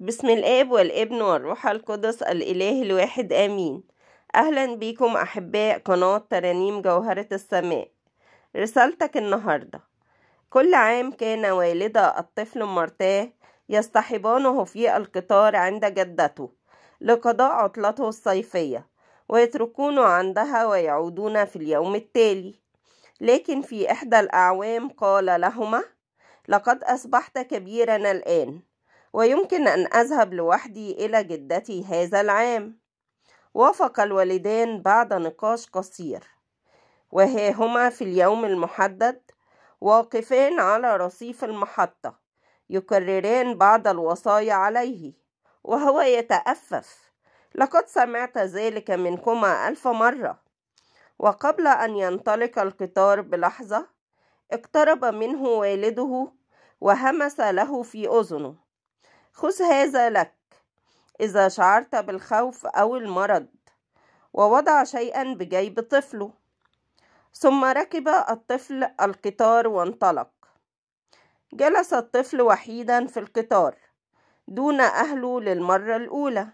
بسم الاب والابن والروح القدس الاله الواحد امين اهلا بكم احباء قناه ترانيم جوهره السماء رسالتك النهارده كل عام كان والدا الطفل مرتاه يصطحبانه في القطار عند جدته لقضاء عطلته الصيفيه ويتركونه عندها ويعودون في اليوم التالي لكن في احدى الاعوام قال لهما لقد اصبحت كبيرا الان ويمكن أن أذهب لوحدي إلى جدتي هذا العام وافق الوالدان بعد نقاش قصير وها هما في اليوم المحدد واقفان على رصيف المحطة يكرران بعض الوصايا عليه وهو يتأفف لقد سمعت ذلك منكما ألف مرة وقبل أن ينطلق القطار بلحظة اقترب منه والده وهمس له في أذنه خذ هذا لك إذا شعرت بالخوف أو المرض ووضع شيئا بجيب طفله ثم ركب الطفل القطار وانطلق جلس الطفل وحيدا في القطار دون أهله للمرة الأولى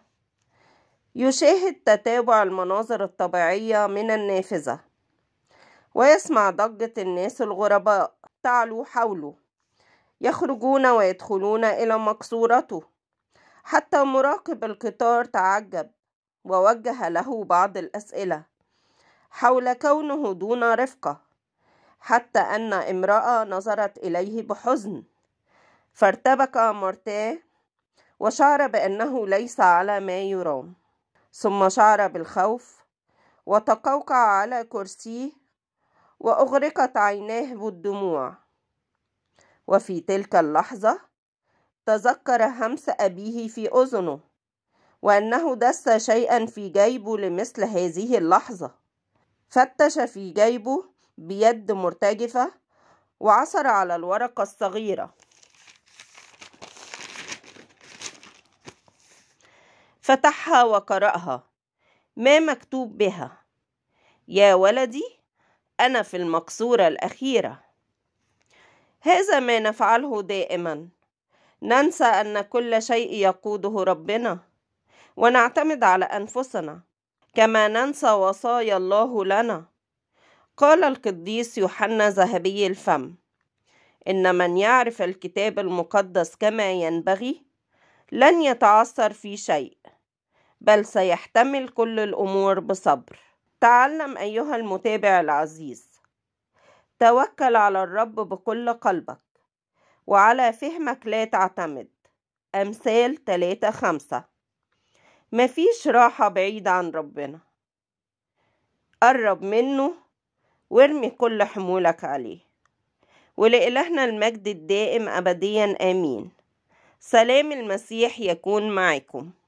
يشاهد تتابع المناظر الطبيعية من النافذة ويسمع ضجة الناس الغرباء تعلو حوله يخرجون ويدخلون إلى مقصورته حتى مراقب القطار تعجب ووجه له بعض الأسئلة حول كونه دون رفقة حتى أن امرأة نظرت إليه بحزن فارتبك مارتيه وشعر بأنه ليس على ما يرام ثم شعر بالخوف وتقوقع على كرسيه وأغرقت عيناه بالدموع وفي تلك اللحظة تذكر همس أبيه في أذنه وأنه دس شيئا في جيبه لمثل هذه اللحظة فتش في جيبه بيد مرتجفة وعثر على الورقة الصغيرة فتحها وقرأها ما مكتوب بها يا ولدي أنا في المقصورة الأخيرة هذا ما نفعله دائما ننسى أن كل شيء يقوده ربنا ونعتمد على أنفسنا كما ننسى وصايا الله لنا قال القديس يوحنا ذهبي الفم إن من يعرف الكتاب المقدس كما ينبغي لن يتعثر في شيء بل سيحتمل كل الأمور بصبر تعلم أيها المتابع العزيز توكل على الرب بكل قلبك وعلى فهمك لا تعتمد أمثال تلاتة خمسة مفيش راحة بعيد عن ربنا قرب منه وارمي كل حمولك عليه ولإلهنا المجد الدائم أبديا آمين سلام المسيح يكون معكم